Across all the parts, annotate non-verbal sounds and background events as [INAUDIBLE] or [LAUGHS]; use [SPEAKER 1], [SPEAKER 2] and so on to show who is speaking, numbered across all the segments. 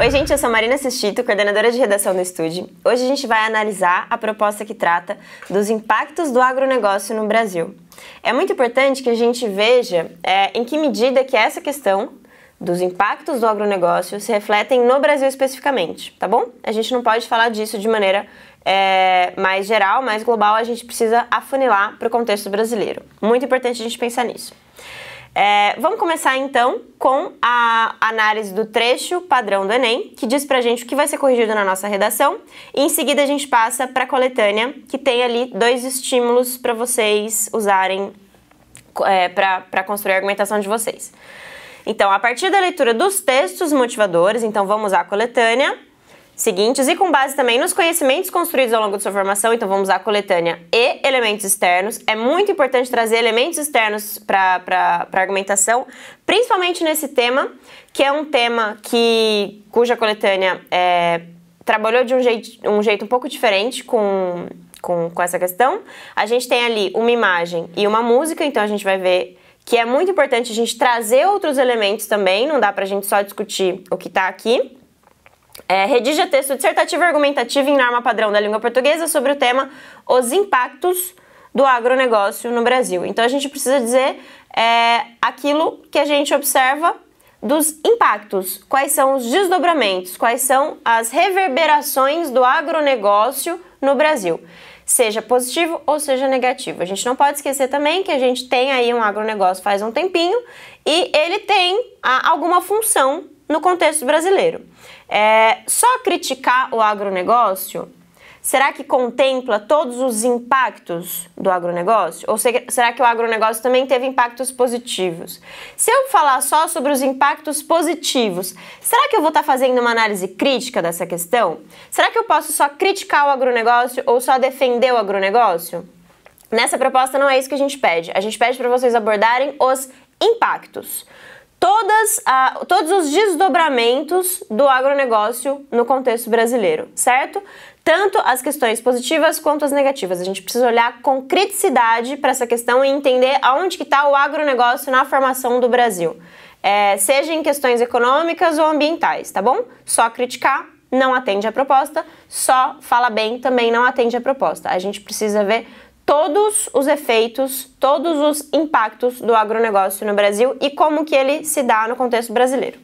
[SPEAKER 1] Oi, gente, eu sou Marina Sestito, coordenadora de redação do Estúdio. Hoje a gente vai analisar a proposta que trata dos impactos do agronegócio no Brasil. É muito importante que a gente veja é, em que medida que essa questão dos impactos do agronegócio se refletem no Brasil especificamente, tá bom? A gente não pode falar disso de maneira é, mais geral, mais global, a gente precisa afunilar para o contexto brasileiro. Muito importante a gente pensar nisso. É, vamos começar então com a análise do trecho padrão do Enem, que diz pra gente o que vai ser corrigido na nossa redação. E em seguida a gente passa pra coletânea, que tem ali dois estímulos para vocês usarem é, para construir a argumentação de vocês. Então, a partir da leitura dos textos motivadores, então vamos à coletânea seguintes e com base também nos conhecimentos construídos ao longo de sua formação, então vamos à coletânea e elementos externos. É muito importante trazer elementos externos para a argumentação, principalmente nesse tema, que é um tema que cuja coletânea é, trabalhou de um jeito, um jeito um pouco diferente com, com, com essa questão. A gente tem ali uma imagem e uma música, então a gente vai ver que é muito importante a gente trazer outros elementos também, não dá para a gente só discutir o que está aqui. É, redija texto dissertativo e argumentativo em norma padrão da língua portuguesa sobre o tema Os Impactos do Agronegócio no Brasil. Então a gente precisa dizer é, aquilo que a gente observa dos impactos, quais são os desdobramentos, quais são as reverberações do agronegócio no Brasil, seja positivo ou seja negativo. A gente não pode esquecer também que a gente tem aí um agronegócio faz um tempinho e ele tem a, ah, alguma função no contexto brasileiro. É só criticar o agronegócio? Será que contempla todos os impactos do agronegócio? Ou será que o agronegócio também teve impactos positivos? Se eu falar só sobre os impactos positivos, será que eu vou estar tá fazendo uma análise crítica dessa questão? Será que eu posso só criticar o agronegócio ou só defender o agronegócio? Nessa proposta não é isso que a gente pede. A gente pede para vocês abordarem os impactos todas todos os desdobramentos do agronegócio no contexto brasileiro, certo? Tanto as questões positivas quanto as negativas. A gente precisa olhar com criticidade para essa questão e entender aonde que está o agronegócio na formação do Brasil. É, seja em questões econômicas ou ambientais, tá bom? Só criticar não atende à proposta, só fala bem também não atende à proposta. A gente precisa ver todos os efeitos, todos os impactos do agronegócio no Brasil e como que ele se dá no contexto brasileiro.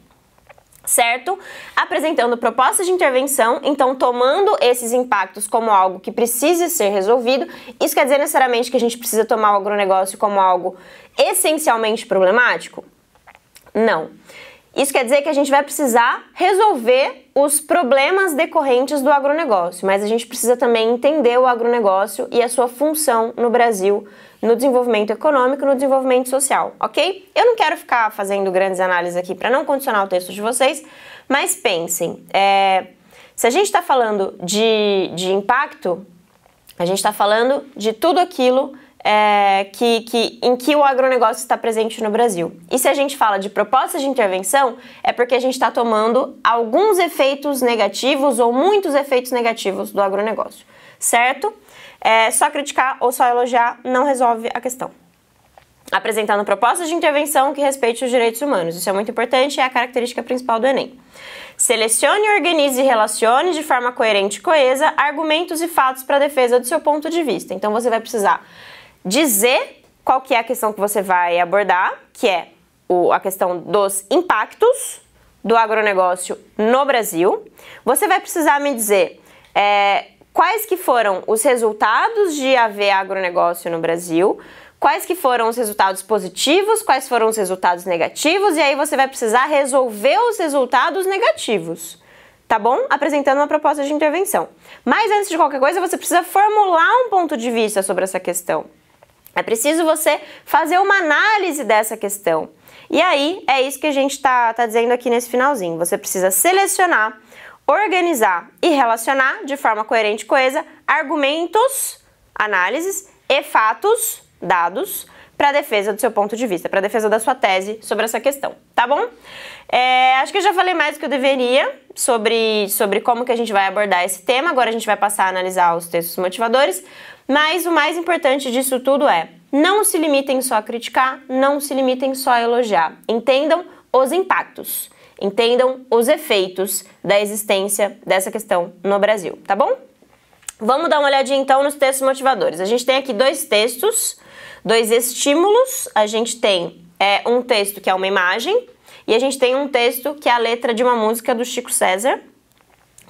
[SPEAKER 1] Certo? Apresentando propostas de intervenção, então tomando esses impactos como algo que precisa ser resolvido, isso quer dizer necessariamente que a gente precisa tomar o agronegócio como algo essencialmente problemático? Não. Isso quer dizer que a gente vai precisar resolver os problemas decorrentes do agronegócio, mas a gente precisa também entender o agronegócio e a sua função no Brasil, no desenvolvimento econômico, no desenvolvimento social, ok? Eu não quero ficar fazendo grandes análises aqui para não condicionar o texto de vocês, mas pensem, é, se a gente está falando de, de impacto, a gente está falando de tudo aquilo é, que, que, em que o agronegócio está presente no Brasil. E se a gente fala de propostas de intervenção, é porque a gente está tomando alguns efeitos negativos ou muitos efeitos negativos do agronegócio, certo? É, só criticar ou só elogiar não resolve a questão. Apresentando propostas de intervenção que respeite os direitos humanos. Isso é muito importante e é a característica principal do Enem. Selecione, organize e relacione de forma coerente e coesa argumentos e fatos para a defesa do seu ponto de vista. Então você vai precisar dizer qual que é a questão que você vai abordar, que é o, a questão dos impactos do agronegócio no Brasil. Você vai precisar me dizer é, quais que foram os resultados de haver agronegócio no Brasil, quais que foram os resultados positivos, quais foram os resultados negativos, e aí você vai precisar resolver os resultados negativos tá bom? Apresentando uma proposta de intervenção. Mas antes de qualquer coisa, você precisa formular um ponto de vista sobre essa questão. É preciso você fazer uma análise dessa questão. E aí, é isso que a gente está tá dizendo aqui nesse finalzinho. Você precisa selecionar, organizar e relacionar de forma coerente e coesa argumentos, análises e fatos, dados, para defesa do seu ponto de vista, para defesa da sua tese sobre essa questão, tá bom? É, acho que eu já falei mais do que eu deveria sobre, sobre como que a gente vai abordar esse tema. Agora a gente vai passar a analisar os textos motivadores. Mas o mais importante disso tudo é: não se limitem só a criticar, não se limitem só a elogiar. Entendam os impactos, entendam os efeitos da existência dessa questão no Brasil, tá bom? Vamos dar uma olhadinha então nos textos motivadores. A gente tem aqui dois textos, dois estímulos. A gente tem é, um texto que é uma imagem e a gente tem um texto que é a letra de uma música do Chico César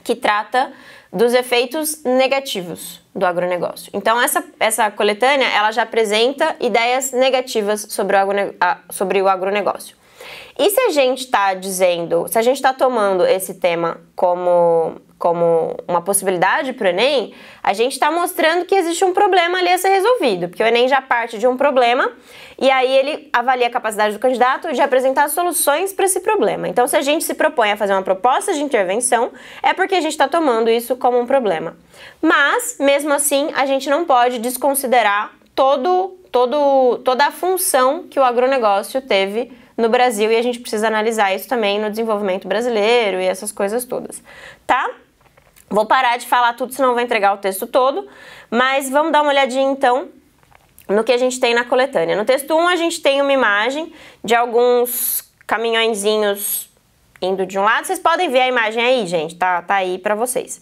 [SPEAKER 1] que trata dos efeitos negativos do agronegócio. Então, essa, essa coletânea ela já apresenta ideias negativas sobre o, agrone, sobre o agronegócio. E se a gente está dizendo, se a gente está tomando esse tema como, como uma possibilidade para o Enem, a gente está mostrando que existe um problema ali a ser resolvido, porque o Enem já parte de um problema e aí ele avalia a capacidade do candidato de apresentar soluções para esse problema. Então, se a gente se propõe a fazer uma proposta de intervenção, é porque a gente está tomando isso como um problema. Mas, mesmo assim, a gente não pode desconsiderar todo, todo, toda a função que o agronegócio teve no Brasil e a gente precisa analisar isso também no desenvolvimento brasileiro e essas coisas todas, tá? Vou parar de falar tudo, senão vou entregar o texto todo, mas vamos dar uma olhadinha então no que a gente tem na coletânea. No texto 1, a gente tem uma imagem de alguns caminhõezinhos indo de um lado. Vocês podem ver a imagem aí, gente, tá, tá aí para vocês.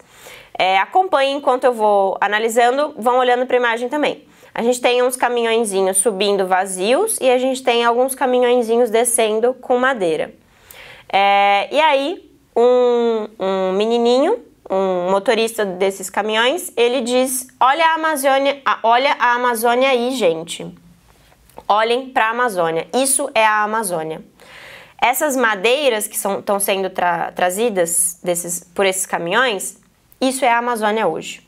[SPEAKER 1] É, acompanhem enquanto eu vou analisando, vão olhando para a imagem também. A gente tem uns caminhõezinhos subindo vazios e a gente tem alguns caminhõezinhos descendo com madeira. É, e aí, um, um menininho um motorista desses caminhões, ele diz: "Olha a Amazônia, olha a Amazônia aí, gente. Olhem para a Amazônia. Isso é a Amazônia." Essas madeiras que estão sendo tra trazidas desses, por esses caminhões, isso é a Amazônia hoje.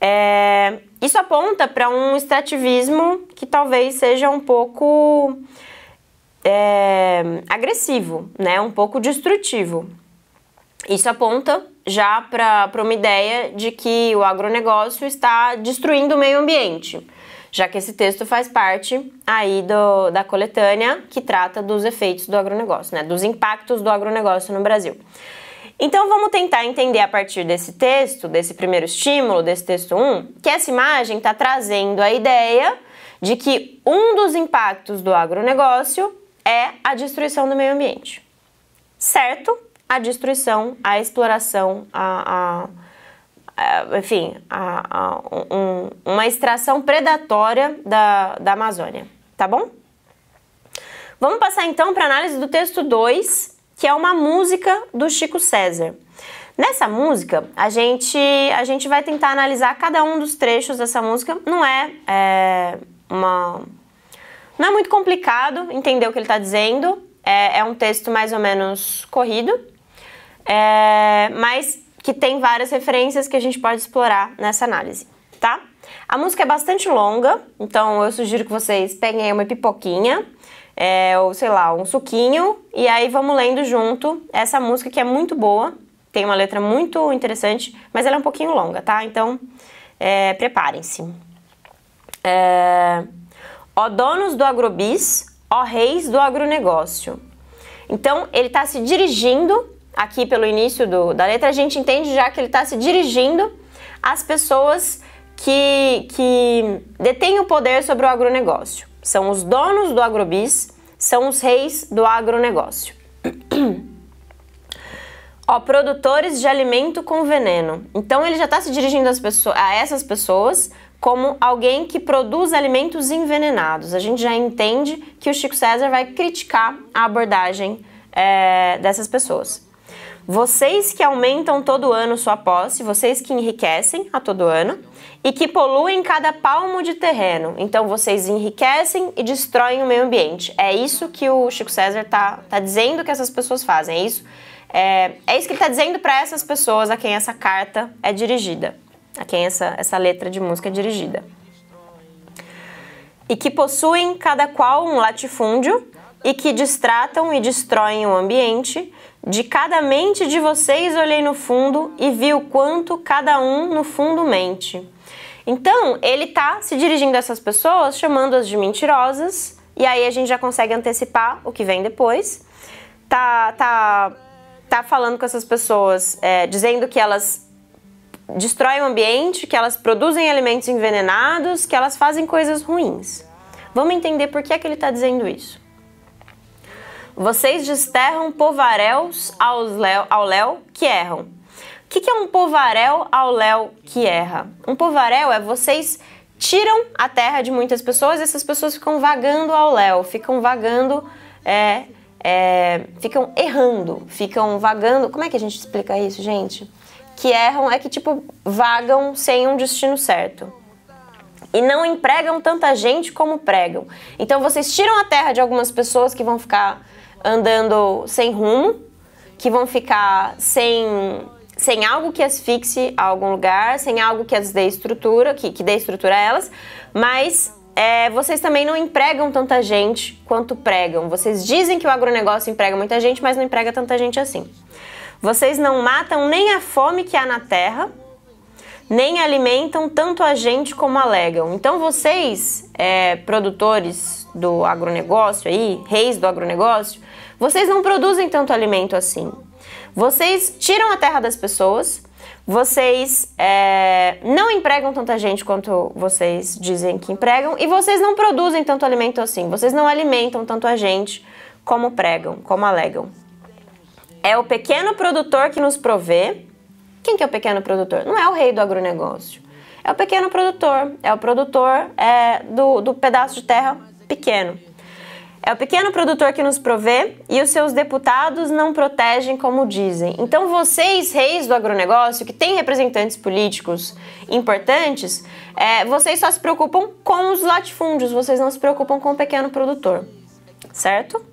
[SPEAKER 1] É, isso aponta para um extrativismo que talvez seja um pouco é, agressivo, né? um pouco destrutivo. Isso aponta já para uma ideia de que o agronegócio está destruindo o meio ambiente, já que esse texto faz parte aí do, da coletânea que trata dos efeitos do agronegócio, né, dos impactos do agronegócio no Brasil. Então vamos tentar entender a partir desse texto, desse primeiro estímulo, desse texto 1, que essa imagem está trazendo a ideia de que um dos impactos do agronegócio é a destruição do meio ambiente. Certo? a destruição, a exploração, a, a, a enfim, a, um, uma extração predatória da, da Amazônia, tá bom? Vamos passar então para a análise do texto 2, que é uma música do Chico César. Nessa música, a gente, a gente vai tentar analisar cada um dos trechos dessa música. Não é, é uma. Não é muito complicado entender o que ele está dizendo. É, é, um texto mais ou menos corrido é, mas que tem várias referências que a gente pode explorar nessa análise, tá? A música é bastante longa, então eu sugiro que vocês peguem aí uma pipoquinha, é, ou sei lá, um suquinho, e aí vamos lendo junto essa música que é muito boa, tem uma letra muito interessante, mas ela é um pouquinho longa, tá? Então, é, preparem-se. É, ó donos do agrobis, ó reis do agronegócio. Então, ele está se dirigindo aqui pelo início do, da letra, a gente entende já que ele está se dirigindo às pessoas que, que detêm o poder sobre o agronegócio. São os donos do agrobis, são os reis do agronegócio. [CLEARS THROAT] Ó, produtores de alimento com veneno. Então ele já está se dirigindo pessoas, a essas pessoas como alguém que produz alimentos envenenados. A gente já entende que o Chico César vai criticar a abordagem é, dessas pessoas. Vocês que aumentam todo ano sua posse, vocês que enriquecem a todo ano e que poluem cada palmo de terreno. Então vocês enriquecem e destroem o meio ambiente. É isso que o Chico César tá, tá dizendo que essas pessoas fazem. É isso, é, é isso que ele está dizendo para essas pessoas a quem essa carta é dirigida, a quem essa, essa letra de música é dirigida. E que possuem cada qual um latifúndio e que distratam e destroem o ambiente de cada mente de vocês olhei no fundo e vi o quanto cada um no fundo mente. Então, ele tá se dirigindo a essas pessoas, chamando-as de mentirosas, e aí a gente já consegue antecipar o que vem depois. Tá, tá, tá falando com essas pessoas, é, dizendo que elas destroem o ambiente, que elas produzem alimentos envenenados, que elas fazem coisas ruins. Vamos entender por que, é que ele está dizendo isso. Vocês desterram povaréus Léo, ao léu que erram. O que, que é um povaréu ao léu que erra? Um povaréu é vocês tiram a terra de muitas pessoas e essas pessoas ficam vagando ao léu, ficam vagando, é, é, ficam errando, ficam vagando. Como é que a gente explica isso, gente? Que erram é que, tipo, vagam sem um destino certo e não empregam tanta gente como pregam. Então vocês tiram a terra de algumas pessoas que vão ficar andando sem rumo, que vão ficar sem sem algo que as fixe a algum lugar, sem algo que as dê estrutura, que, que dê estrutura a elas, mas é, vocês também não empregam tanta gente quanto pregam. Vocês dizem que o agronegócio emprega muita gente, mas não emprega tanta gente assim. Vocês não matam nem a fome que há na terra, nem alimentam tanto a gente como alegam. Então vocês, é, produtores do agronegócio aí, reis do agronegócio, vocês não produzem tanto alimento assim. Vocês tiram a terra das pessoas, vocês é, não empregam tanta gente quanto vocês dizem que empregam e vocês não produzem tanto alimento assim. Vocês não alimentam tanto a gente como pregam, como alegam. É o pequeno produtor que nos provê quem que é o pequeno produtor? Não é o rei do agronegócio. É o pequeno produtor, é o produtor é, do, do pedaço de terra pequeno. É o pequeno produtor que nos provê e os seus deputados não protegem como dizem. Então, vocês, reis do agronegócio, que têm representantes políticos importantes, é, vocês só se preocupam com os latifúndios, vocês não se preocupam com o pequeno produtor, certo?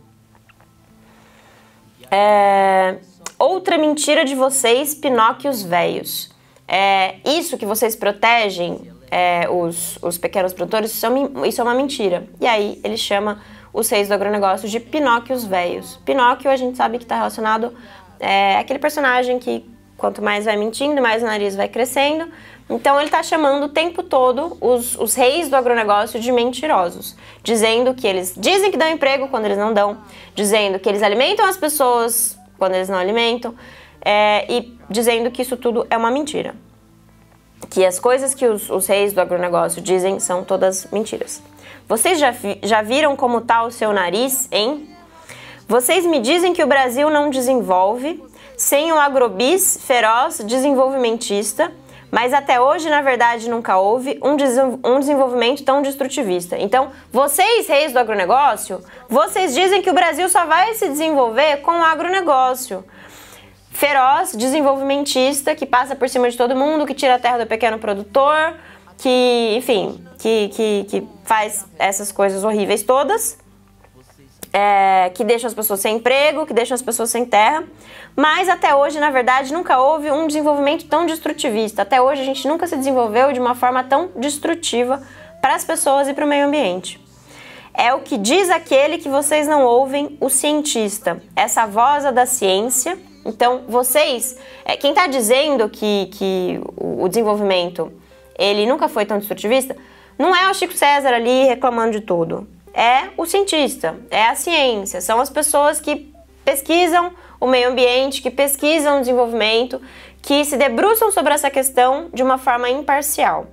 [SPEAKER 1] É, Outra mentira de vocês, Pinóquios velhos. É, isso que vocês protegem, é, os, os pequenos produtores, isso é, isso é uma mentira. E aí ele chama os reis do agronegócio de Pinóquios velhos. Pinóquio a gente sabe que está relacionado é aquele personagem que quanto mais vai mentindo, mais o nariz vai crescendo. Então ele está chamando o tempo todo os, os, reis do agronegócio de mentirosos, dizendo que eles dizem que dão emprego quando eles não dão, dizendo que eles alimentam as pessoas quando eles não alimentam, é, e dizendo que isso tudo é uma mentira. Que as coisas que os, os reis do agronegócio dizem são todas mentiras. Vocês já, já viram como está o seu nariz, hein? Vocês me dizem que o Brasil não desenvolve sem o agrobis feroz desenvolvimentista mas até hoje, na verdade, nunca houve um, des um desenvolvimento tão destrutivista. Então, vocês, reis do agronegócio, vocês dizem que o Brasil só vai se desenvolver com o agronegócio feroz, desenvolvimentista, que passa por cima de todo mundo, que tira a terra do pequeno produtor, que, enfim, que, que, que faz essas coisas horríveis todas é, que deixam as pessoas sem emprego, que deixam as pessoas sem terra. Mas até hoje, na verdade, nunca houve um desenvolvimento tão destrutivista. Até hoje, a gente nunca se desenvolveu de uma forma tão destrutiva para as pessoas e para o meio ambiente. É o que diz aquele que vocês não ouvem, o cientista. Essa voz é da ciência. Então, vocês, é, quem está dizendo que, que o desenvolvimento ele nunca foi tão destrutivista, não é o Chico César ali reclamando de tudo é o cientista, é a ciência, são as pessoas que pesquisam o meio ambiente, que pesquisam o desenvolvimento, que se debruçam sobre essa questão de uma forma imparcial.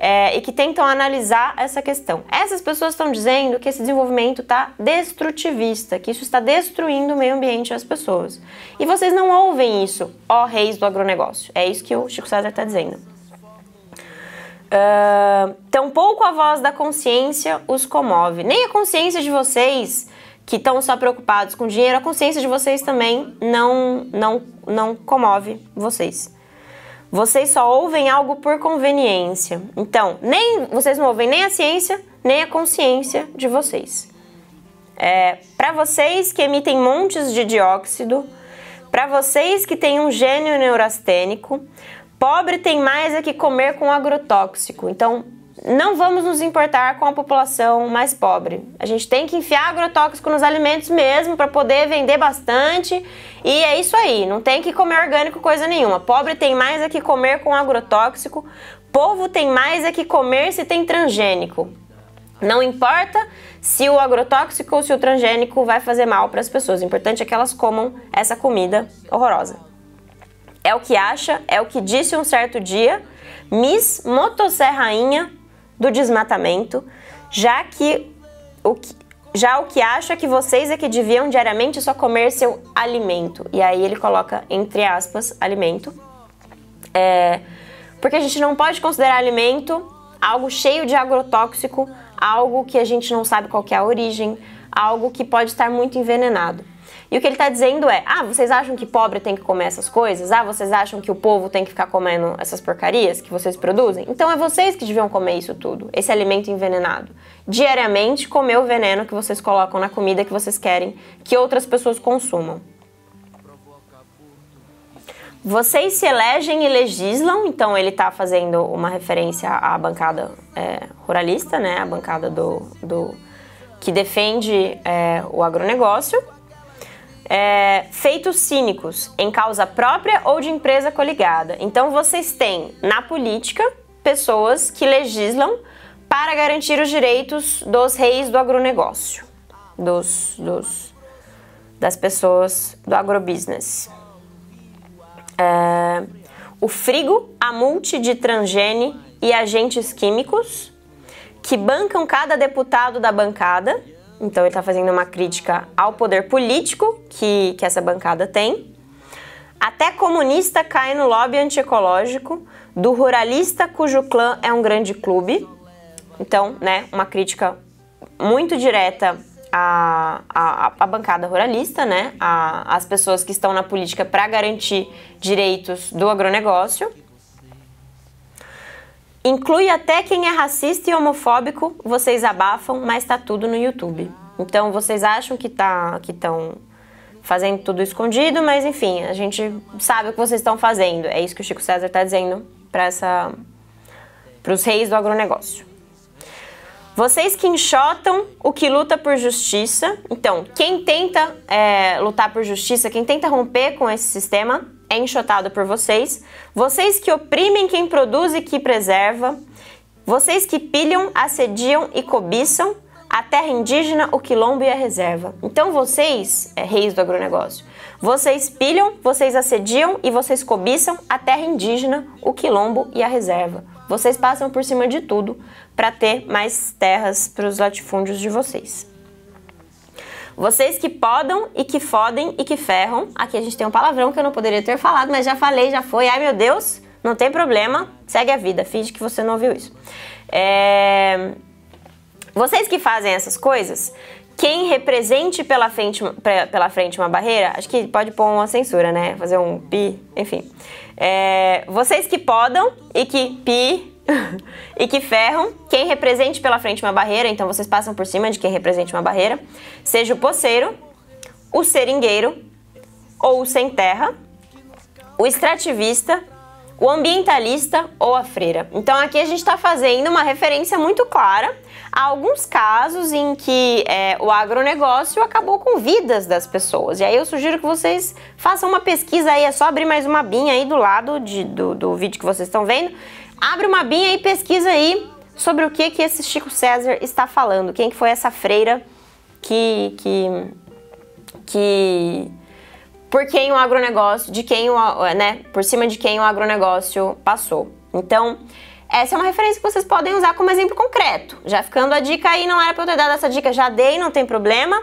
[SPEAKER 1] É, e que tentam analisar essa questão. Essas pessoas estão dizendo que esse desenvolvimento está destrutivista, que isso está destruindo o meio ambiente e as pessoas. E vocês não ouvem isso, ó reis do agronegócio. É isso que o Chico César está dizendo. Uh, tampouco a voz da consciência os comove. Nem a consciência de vocês, que estão só preocupados com dinheiro, a consciência de vocês também não, não, não comove vocês. Vocês só ouvem algo por conveniência. Então, nem vocês não ouvem nem a ciência, nem a consciência de vocês. É, para vocês que emitem montes de dióxido, para vocês que têm um gênio neurastênico, Pobre tem mais a é que comer com agrotóxico. Então, não vamos nos importar com a população mais pobre. A gente tem que enfiar agrotóxico nos alimentos mesmo para poder vender bastante. E é isso aí, não tem que comer orgânico coisa nenhuma. Pobre tem mais a é que comer com agrotóxico. Povo tem mais a é que comer se tem transgênico. Não importa se o agrotóxico ou se o transgênico vai fazer mal para as pessoas. O importante é que elas comam essa comida horrorosa. É o que acha, é o que disse um certo dia Miss Motosserrainha do desmatamento, já que o que já o que acha que vocês é que deviam diariamente só comer seu alimento. E aí ele coloca entre aspas alimento. É, porque a gente não pode considerar alimento algo cheio de agrotóxico, algo que a gente não sabe qual é a origem, algo que pode estar muito envenenado. E o que ele está dizendo é: ah, vocês acham que pobre tem que comer essas coisas? Ah, vocês acham que o povo tem que ficar comendo essas porcarias que vocês produzem? Então é vocês que deviam comer isso tudo, esse alimento envenenado. Diariamente comer o veneno que vocês colocam na comida que vocês querem que outras pessoas consumam. Vocês se elegem e legislam, então ele está fazendo uma referência à bancada é, ruralista, né? A bancada do, do que defende é, o agronegócio é, feitos cínicos em causa própria ou de empresa coligada. Então vocês têm na política pessoas que legislam para garantir os direitos dos reis do agronegócio, dos, dos das pessoas do agrobusiness. É, o frigo, a multi de transgene e agentes químicos que bancam cada deputado da bancada então ele está fazendo uma crítica ao poder político que, que essa bancada tem. Até comunista cai no lobby antiecológico do ruralista cujo clã é um grande clube. Então, né, uma crítica muito direta à, à, à bancada ruralista, né, às pessoas que estão na política para garantir direitos do agronegócio. Inclui até quem é racista e homofóbico, vocês abafam, mas tá tudo no YouTube. Então vocês acham que tá que estão fazendo tudo escondido, mas enfim, a gente sabe o que vocês estão fazendo. É isso que o Chico César está dizendo para essa para os reis do agronegócio. Vocês que enxotam o que luta por justiça. Então, quem tenta é, lutar por justiça, quem tenta romper com esse sistema, é enxotado por vocês. Vocês que oprimem quem produz e que preserva. Vocês que pilham, assediam e cobiçam a terra indígena, o quilombo e a reserva. Então vocês, é, reis do agronegócio, vocês pilham, vocês assediam e vocês cobiçam a terra indígena, o quilombo e a reserva. Vocês passam por cima de tudo para ter mais terras para os latifúndios de vocês. Vocês que podam e que fodem e que ferram. Aqui a gente tem um palavrão que eu não poderia ter falado, mas já falei, já foi. Ai meu Deus, não tem problema, segue a vida, finge que você não ouviu isso. É... Vocês que fazem essas coisas, quem represente pela frente, pela frente uma barreira, acho que pode pôr uma censura, né? Fazer um pi, enfim. É... Vocês que podam e que pi [LAUGHS] e que ferram quem represente pela frente uma barreira, então vocês passam por cima de quem represente uma barreira, seja o poceiro, o seringueiro ou o sem terra, o extrativista, o ambientalista ou a freira. Então aqui a gente está fazendo uma referência muito clara a alguns casos em que é, o agronegócio acabou com vidas das pessoas. E aí eu sugiro que vocês façam uma pesquisa aí, é só abrir mais uma binha aí do lado de, do, do vídeo que vocês estão vendo Abre uma binha e pesquisa aí sobre o que que esse Chico César está falando. Quem que foi essa freira que que que por quem o agronegócio, de quem o, né, por cima de quem o agronegócio passou. Então, essa é uma referência que vocês podem usar como exemplo concreto. Já ficando a dica aí, não era para eu ter dado essa dica, já dei, não tem problema.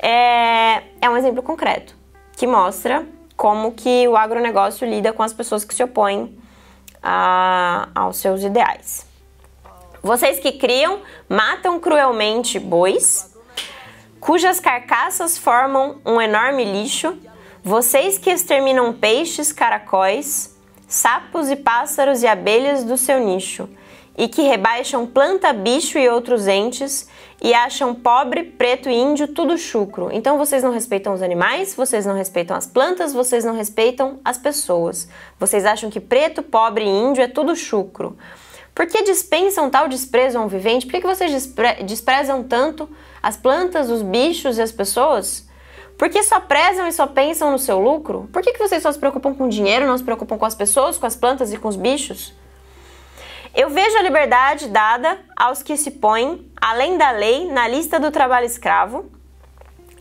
[SPEAKER 1] É, é um exemplo concreto que mostra como que o agronegócio lida com as pessoas que se opõem a, aos seus ideais. Vocês que criam, matam cruelmente bois, cujas carcaças formam um enorme lixo. Vocês que exterminam peixes, caracóis, sapos e pássaros e abelhas do seu nicho e que rebaixam planta, bicho e outros entes e acham pobre, preto e índio tudo chucro. Então vocês não respeitam os animais, vocês não respeitam as plantas, vocês não respeitam as pessoas. Vocês acham que preto, pobre e índio é tudo chucro. Por que dispensam tal desprezo a um vivente? Por que vocês despre desprezam tanto as plantas, os bichos e as pessoas? Por que só prezam e só pensam no seu lucro? Por que, que vocês só se preocupam com dinheiro, não se preocupam com as pessoas, com as plantas e com os bichos? Eu vejo a liberdade dada aos que se põem, além da lei, na lista do trabalho escravo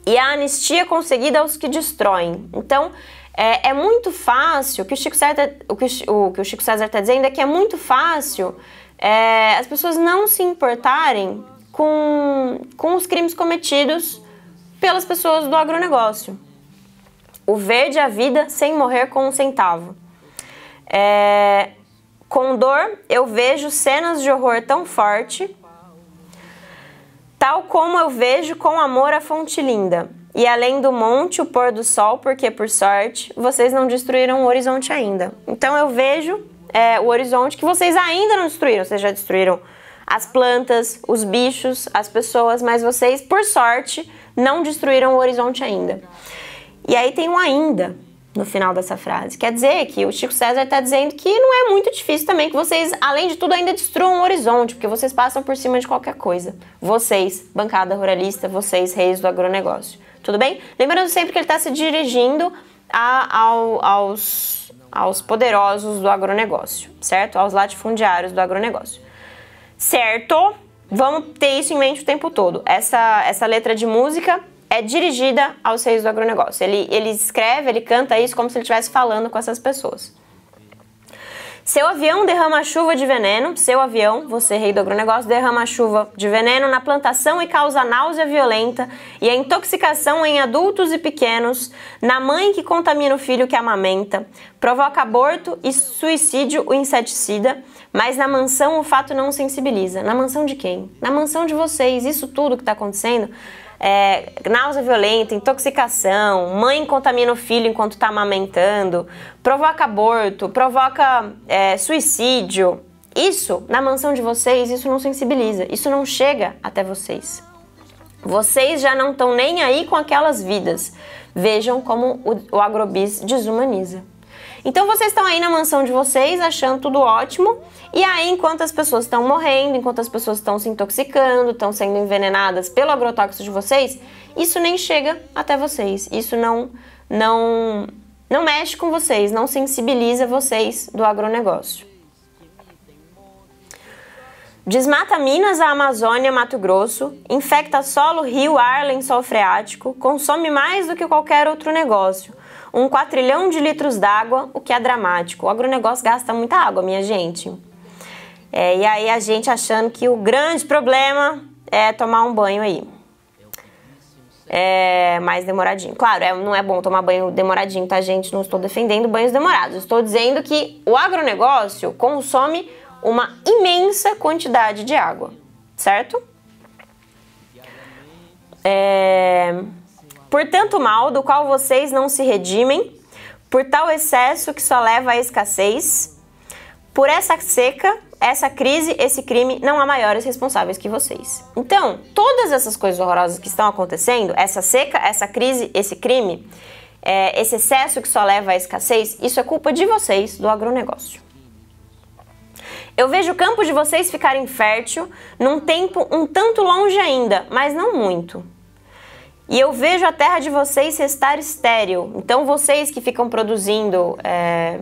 [SPEAKER 1] e a anistia conseguida aos que destroem. Então, é, é muito fácil, o que o Chico César, tá, o que o, o que o Chico César está dizendo é que é muito fácil é, as pessoas não se importarem com, com os crimes cometidos pelas pessoas do agronegócio. O verde é a vida sem morrer com um centavo. É, com dor, eu vejo cenas de horror tão forte, tal como eu vejo com amor a fonte linda. E além do monte, o pôr do sol, porque por sorte vocês não destruíram o horizonte ainda. Então eu vejo é, o horizonte que vocês ainda não destruíram. Vocês já destruíram as plantas, os bichos, as pessoas, mas vocês, por sorte, não destruíram o horizonte ainda. E aí tem um ainda, no final dessa frase. Quer dizer que o Chico César está dizendo que não é muito difícil também que vocês, além de tudo, ainda destruam o horizonte, porque vocês passam por cima de qualquer coisa. Vocês, bancada ruralista, vocês, reis do agronegócio. Tudo bem? Lembrando sempre que ele está se dirigindo a, ao, aos, aos poderosos do agronegócio, certo? Aos latifundiários do agronegócio. Certo? Vamos ter isso em mente o tempo todo. Essa, essa letra de música é dirigida aos reis do agronegócio. Ele, ele escreve, ele canta isso como se ele estivesse falando com essas pessoas. Seu avião derrama chuva de veneno, seu avião, você rei do agronegócio, derrama chuva de veneno na plantação e causa náusea violenta e a intoxicação em adultos e pequenos, na mãe que contamina o filho que amamenta, provoca aborto e suicídio o inseticida, mas na mansão o fato não sensibiliza. Na mansão de quem? Na mansão de vocês, isso tudo que está acontecendo é, náusea violenta, intoxicação, mãe contamina o filho enquanto está amamentando, provoca aborto, provoca é, suicídio. Isso, na mansão de vocês, isso não sensibiliza, isso não chega até vocês. Vocês já não estão nem aí com aquelas vidas. Vejam como o, o agrobis desumaniza. Então vocês estão aí na mansão de vocês, achando tudo ótimo, e aí enquanto as pessoas estão morrendo, enquanto as pessoas estão se intoxicando, estão sendo envenenadas pelo agrotóxico de vocês, isso nem chega até vocês. Isso não não não mexe com vocês, não sensibiliza vocês do agronegócio. Desmata Minas, a Amazônia, Mato Grosso, infecta solo, rio, ar, lençol freático, consome mais do que qualquer outro negócio. Um quatrilhão de litros d'água, o que é dramático. O agronegócio gasta muita água, minha gente. É, e aí a gente achando que o grande problema é tomar um banho aí. É, mais demoradinho. Claro, é, não é bom tomar banho demoradinho, tá, gente? Não estou defendendo banhos demorados. Estou dizendo que o agronegócio consome uma imensa quantidade de água, certo? É... Por tanto mal, do qual vocês não se redimem, por tal excesso que só leva à escassez, por essa seca, essa crise, esse crime, não há maiores responsáveis que vocês. Então, todas essas coisas horrorosas que estão acontecendo, essa seca, essa crise, esse crime, é, esse excesso que só leva à escassez, isso é culpa de vocês, do agronegócio. Eu vejo o campo de vocês ficar infértil num tempo um tanto longe ainda, mas não muito. E eu vejo a terra de vocês estar estéril. Então, vocês que ficam produzindo é,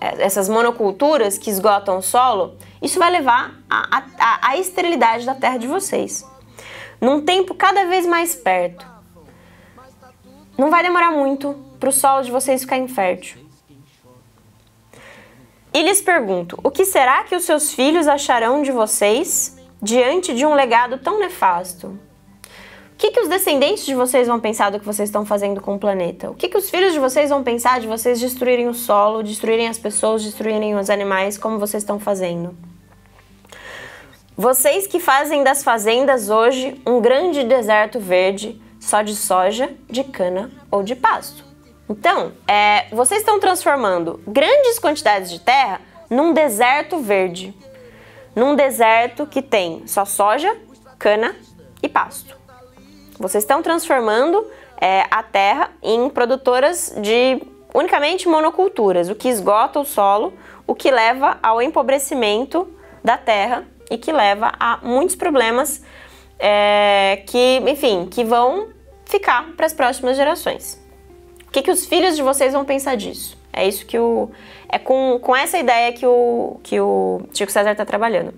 [SPEAKER 1] é, essas monoculturas que esgotam o solo, isso vai levar à esterilidade da terra de vocês. Num tempo cada vez mais perto. Não vai demorar muito para o solo de vocês ficar infértil. E lhes pergunto: o que será que os seus filhos acharão de vocês diante de um legado tão nefasto? que, que os descendentes de vocês vão pensar do que vocês estão fazendo com o planeta? O que, que os filhos de vocês vão pensar de vocês destruírem o solo, destruírem as pessoas, destruírem os animais, como vocês estão fazendo? Vocês que fazem das fazendas hoje um grande deserto verde só de soja, de cana ou de pasto. Então, é, vocês estão transformando grandes quantidades de terra num deserto verde. Num deserto que tem só soja, cana e pasto. Vocês estão transformando é, a terra em produtoras de unicamente monoculturas, o que esgota o solo, o que leva ao empobrecimento da terra e que leva a muitos problemas é, que, enfim, que vão ficar para as próximas gerações. O que, que os filhos de vocês vão pensar disso? É isso que o. É com, com essa ideia que o, que o Chico César está trabalhando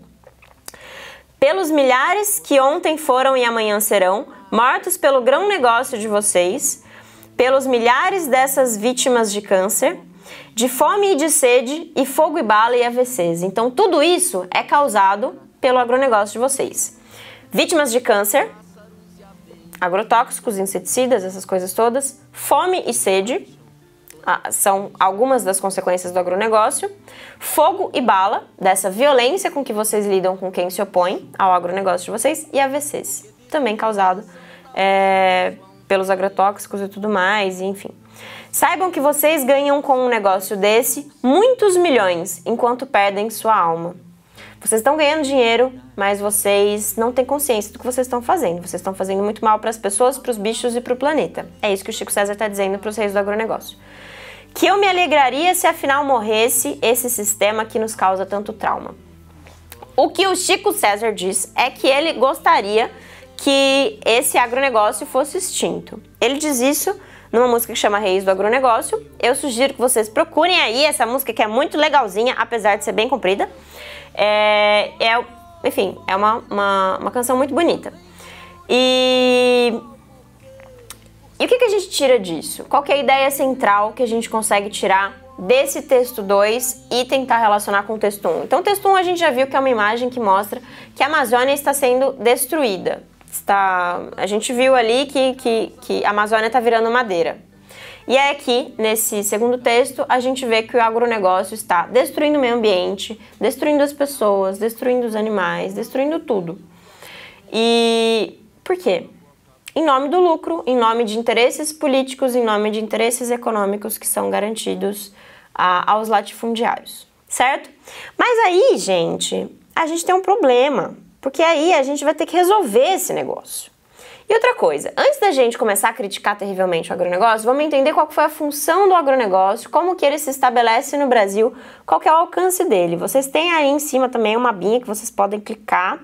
[SPEAKER 1] pelos milhares que ontem foram e amanhã serão, mortos pelo grão negócio de vocês, pelos milhares dessas vítimas de câncer, de fome e de sede, e fogo e bala e AVCs. Então, tudo isso é causado pelo agronegócio de vocês. Vítimas de câncer, agrotóxicos, inseticidas, essas coisas todas, fome e sede, ah, são algumas das consequências do agronegócio. Fogo e bala, dessa violência com que vocês lidam com quem se opõe ao agronegócio de vocês, e AVCs, também causado é, pelos agrotóxicos e tudo mais, enfim. Saibam que vocês ganham com um negócio desse muitos milhões enquanto perdem sua alma. Vocês estão ganhando dinheiro, mas vocês não têm consciência do que vocês estão fazendo. Vocês estão fazendo muito mal para as pessoas, para os bichos e para o planeta. É isso que o Chico César está dizendo para os reis do agronegócio que eu me alegraria se afinal morresse esse sistema que nos causa tanto trauma. O que o Chico César diz é que ele gostaria que esse agronegócio fosse extinto. Ele diz isso numa música que chama Reis do Agronegócio. Eu sugiro que vocês procurem aí essa música que é muito legalzinha, apesar de ser bem comprida. É, é enfim, é uma, uma, uma canção muito bonita. E e o que, que a gente tira disso? Qual é a ideia central que a gente consegue tirar desse texto 2 e tentar relacionar com o texto 1? Um? Então, o texto 1 um a gente já viu que é uma imagem que mostra que a Amazônia está sendo destruída. Está... A gente viu ali que, que, que a Amazônia está virando madeira. E é aqui, nesse segundo texto, a gente vê que o agronegócio está destruindo o meio ambiente, destruindo as pessoas, destruindo os animais, destruindo tudo. E por quê? em nome do lucro, em nome de interesses políticos, em nome de interesses econômicos que são garantidos a, aos latifundiários, certo? Mas aí, gente, a gente tem um problema, porque aí a gente vai ter que resolver esse negócio. E outra coisa, antes da gente começar a criticar terrivelmente o agronegócio, vamos entender qual foi a função do agronegócio, como que ele se estabelece no Brasil, qual que é o alcance dele. Vocês têm aí em cima também uma binha que vocês podem clicar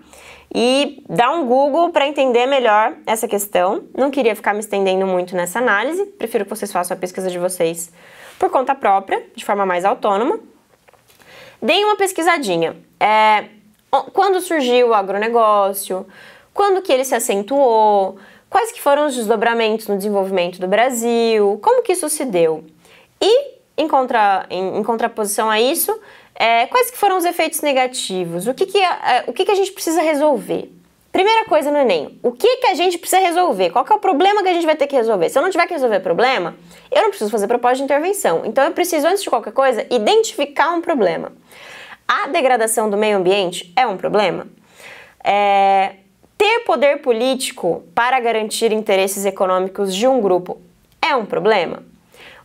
[SPEAKER 1] e dá um Google para entender melhor essa questão. Não queria ficar me estendendo muito nessa análise, prefiro que vocês façam a pesquisa de vocês por conta própria, de forma mais autônoma. Deem uma pesquisadinha. É, quando surgiu o agronegócio? Quando que ele se acentuou? Quais que foram os desdobramentos no desenvolvimento do Brasil? Como que isso se deu? E, em, contra, em, em contraposição a isso, é, quais que foram os efeitos negativos? O que, que, a, é, o que, que a gente precisa resolver? Primeira coisa no Enem, o que, que a gente precisa resolver? Qual que é o problema que a gente vai ter que resolver? Se eu não tiver que resolver problema, eu não preciso fazer proposta de intervenção. Então eu preciso, antes de qualquer coisa, identificar um problema. A degradação do meio ambiente é um problema? É, ter poder político para garantir interesses econômicos de um grupo é um problema?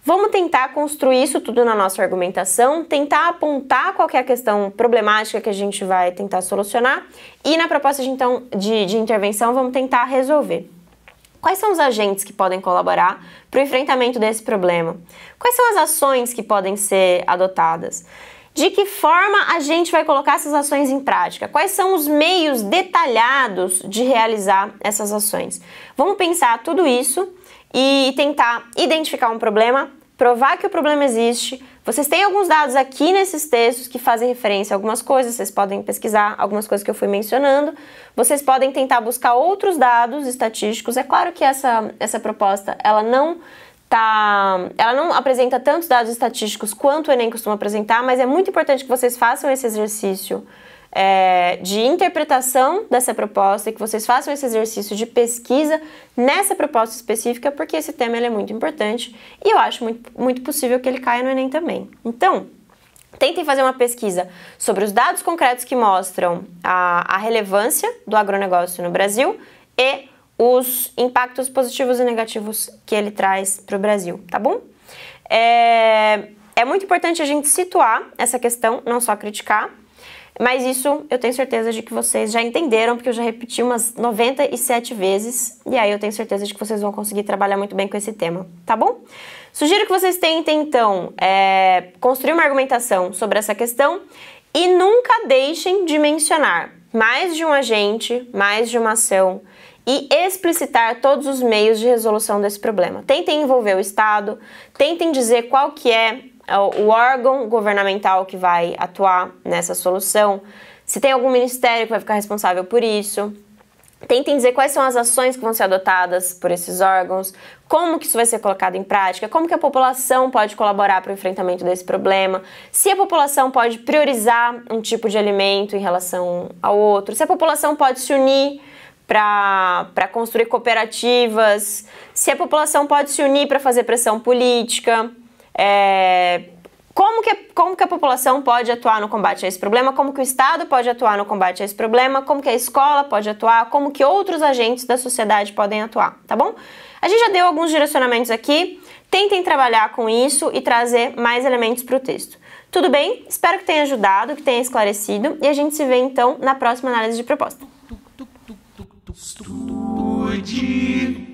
[SPEAKER 1] Vamos tentar construir isso tudo na nossa argumentação, tentar apontar qual é a questão problemática que a gente vai tentar solucionar e na proposta de, então, de, de intervenção vamos tentar resolver. Quais são os agentes que podem colaborar para o enfrentamento desse problema? Quais são as ações que podem ser adotadas? De que forma a gente vai colocar essas ações em prática? Quais são os meios detalhados de realizar essas ações? Vamos pensar tudo isso e tentar identificar um problema, provar que o problema existe. Vocês têm alguns dados aqui nesses textos que fazem referência a algumas coisas, vocês podem pesquisar algumas coisas que eu fui mencionando. Vocês podem tentar buscar outros dados estatísticos. É claro que essa, essa proposta, ela não Tá, ela não apresenta tantos dados estatísticos quanto o Enem costuma apresentar, mas é muito importante que vocês façam esse exercício é, de interpretação dessa proposta e que vocês façam esse exercício de pesquisa nessa proposta específica, porque esse tema é muito importante e eu acho muito, muito possível que ele caia no Enem também. Então, tentem fazer uma pesquisa sobre os dados concretos que mostram a, a relevância do agronegócio no Brasil e os impactos positivos e negativos que ele traz para o Brasil, tá bom? É, é muito importante a gente situar essa questão, não só criticar, mas isso eu tenho certeza de que vocês já entenderam, porque eu já repeti umas 97 vezes, e aí eu tenho certeza de que vocês vão conseguir trabalhar muito bem com esse tema, tá bom? Sugiro que vocês tentem, então, é, construir uma argumentação sobre essa questão e nunca deixem de mencionar mais de um agente, mais de uma ação e explicitar todos os meios de resolução desse problema. Tentem envolver o Estado, tentem dizer qual que é é o órgão governamental que vai atuar nessa solução, se tem algum ministério que vai ficar responsável por isso. Tentem dizer quais são as ações que vão ser adotadas por esses órgãos, como que isso vai ser colocado em prática, como que a população pode colaborar para o enfrentamento desse problema, se a população pode priorizar um tipo de alimento em relação ao outro, se a população pode se unir para construir cooperativas, se a população pode se unir para fazer pressão política. É, como que, como que a população pode atuar no combate a esse problema? Como que o Estado pode atuar no combate a esse problema? Como que a escola pode atuar? Como que outros agentes da sociedade podem atuar? Tá bom? A gente já deu alguns direcionamentos aqui. Tentem trabalhar com isso e trazer mais elementos para o texto. Tudo bem? Espero que tenha ajudado, que tenha esclarecido e a gente se vê então na próxima análise de proposta. Pode.